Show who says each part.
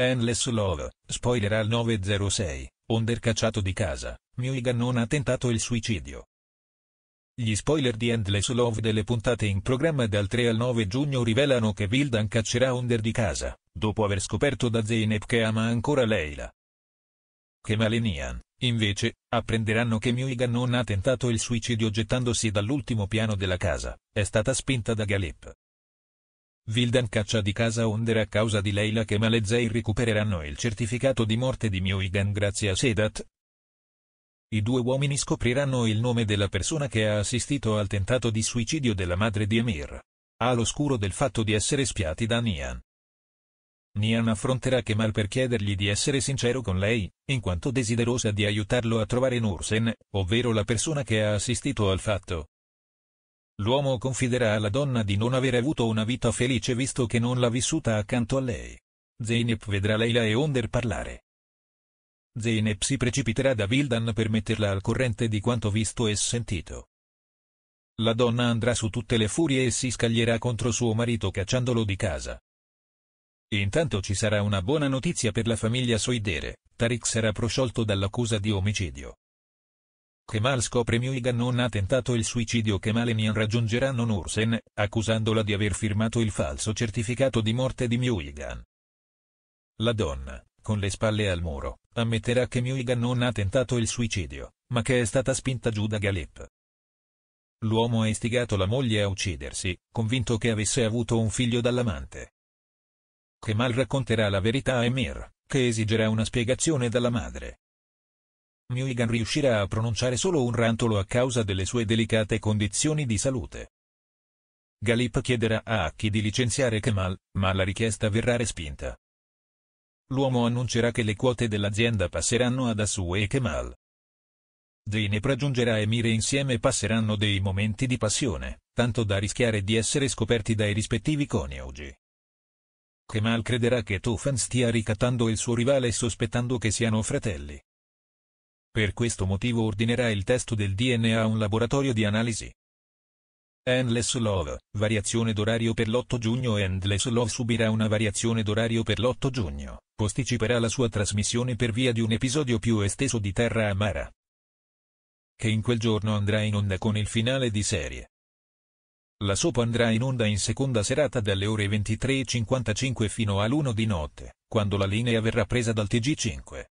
Speaker 1: Endless Love, spoiler al 906, Onder cacciato di casa, Muigan non ha tentato il suicidio. Gli spoiler di Endless Love delle puntate in programma dal 3 al 9 giugno rivelano che Vildan caccerà Onder di casa, dopo aver scoperto da Zeynep che ama ancora Leila. Kemal e Nian, invece, apprenderanno che Muigan non ha tentato il suicidio gettandosi dall'ultimo piano della casa, è stata spinta da Galip. Vildan caccia di casa Onder a causa di Leila che Malezei recupereranno il certificato di morte di Muigan grazie a Sedat. I due uomini scopriranno il nome della persona che ha assistito al tentato di suicidio della madre di Emir. All'oscuro del fatto di essere spiati da Nian. Nian affronterà Kemal per chiedergli di essere sincero con lei, in quanto desiderosa di aiutarlo a trovare Nursen, ovvero la persona che ha assistito al fatto. L'uomo confiderà alla donna di non aver avuto una vita felice visto che non l'ha vissuta accanto a lei. Zeynep vedrà Leila e Onder parlare. Zeynep si precipiterà da Vildan per metterla al corrente di quanto visto e sentito. La donna andrà su tutte le furie e si scaglierà contro suo marito cacciandolo di casa. Intanto ci sarà una buona notizia per la famiglia Soidere, Tariq sarà prosciolto dall'accusa di omicidio. Kemal scopre Muigan non ha tentato il suicidio Kemal e Nian raggiungeranno Nursen, accusandola di aver firmato il falso certificato di morte di Muigan. La donna, con le spalle al muro, ammetterà che Muigan non ha tentato il suicidio, ma che è stata spinta giù da Galip. L'uomo ha istigato la moglie a uccidersi, convinto che avesse avuto un figlio dall'amante. Kemal racconterà la verità a Emir, che esigerà una spiegazione dalla madre. Muigan riuscirà a pronunciare solo un rantolo a causa delle sue delicate condizioni di salute. Galip chiederà a Aki di licenziare Kemal, ma la richiesta verrà respinta. L'uomo annuncerà che le quote dell'azienda passeranno ad Asue e Kemal. Zeynep raggiungerà Emir e insieme passeranno dei momenti di passione, tanto da rischiare di essere scoperti dai rispettivi coniugi. Kemal crederà che Tufan stia ricattando il suo rivale sospettando che siano fratelli. Per questo motivo ordinerà il test del DNA a un laboratorio di analisi. Endless Love, variazione d'orario per l'8 giugno Endless Love subirà una variazione d'orario per l'8 giugno, posticiperà la sua trasmissione per via di un episodio più esteso di Terra Amara, che in quel giorno andrà in onda con il finale di serie. La soap andrà in onda in seconda serata dalle ore 23.55 fino all'1 di notte, quando la linea verrà presa dal TG5.